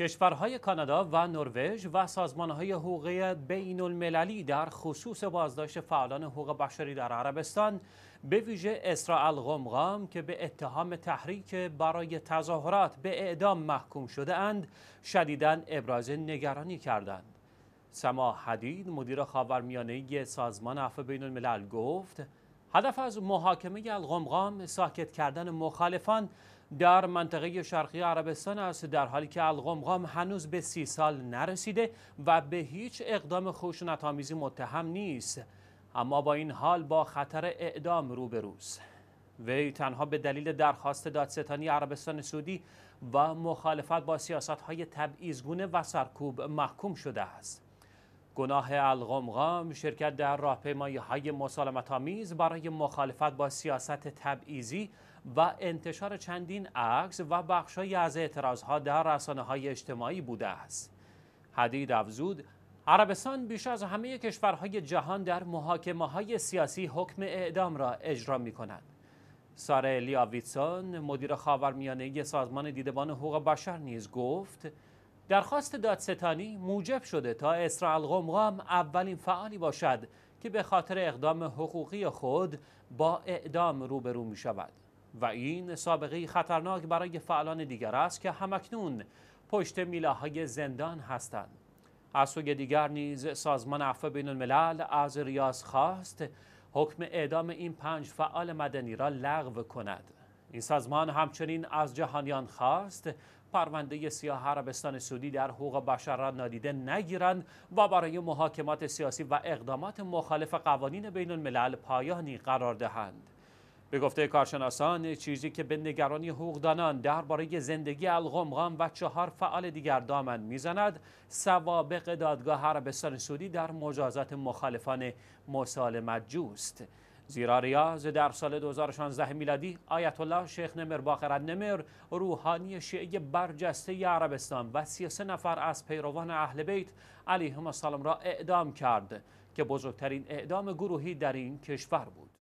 کشورهای کانادا و نروژ و سازمانهای حقوقی بین المللی در خصوص بازداشت فعالان حقوق بشری در عربستان به ویژه اسرائیل غمغام که به اتهام تحریک برای تظاهرات به اعدام محکوم شده اند شدیداً ابراز نگرانی کردند. سما حدید مدیر خاورمیانه سازمان عفو بین الملل گفت هدف از محاکمه الغمغام ساکت کردن مخالفان در منطقه شرقی عربستان است در حالی که الغمغام هنوز به سی سال نرسیده و به هیچ اقدام خشونتآمیزی متهم نیست اما با این حال با خطر اعدام روبروست وی تنها به دلیل درخواست دادستانی عربستان سعودی و مخالفت با سیاست های تبعیزگونه و سرکوب محکوم شده است گناه الغمغام شرکت در راهپیمایی های مسالمت آمیز برای مخالفت با سیاست تبعیضی و انتشار چندین عکس و بخشهایی از اعتراض در رسانه های اجتماعی بوده است. حدید افزود عربستان بیش از همه کشورهای جهان در محاکمه های سیاسی حکم اعدام را اجرا می کند. ساره لیاویتسون مدیر خاورمیانه سازمان دیدبان حقوق بشر نیز گفت درخواست دادستانی موجب شده تا اسرائیل قمقام اولین فعالی باشد که به خاطر اقدام حقوقی خود با اعدام روبرو می شود و این سابقه خطرناک برای فعالان دیگر است که همکنون پشت میلاهای زندان هستند از سوی دیگر نیز سازمان عفو بین الملل از ریاض خواست حکم اعدام این پنج فعال مدنی را لغو کند این سازمان همچنین از جهانیان خواست پرونده سیاه عربستان سعودی در حقوق بشر را نادیده نگیرند و برای محاکمات سیاسی و اقدامات مخالف قوانین بین الملل پایانی قرار دهند. به گفته کارشناسان چیزی که به نگرانی حقوقدانان درباره زندگی الغمغام و چهار فعال دیگر دامن میزند سوابق دادگاه عربستان سعودی در مجازات مخالفان مسالمت جوست زیرا ریاض در سال 2016 میلادی آیت الله شیخ نمر باقر نمر روحانی شیعه برجسته عربستان و 33 نفر از پیروان اهل بیت علیهم السلام را اعدام کرد که بزرگترین اعدام گروهی در این کشور بود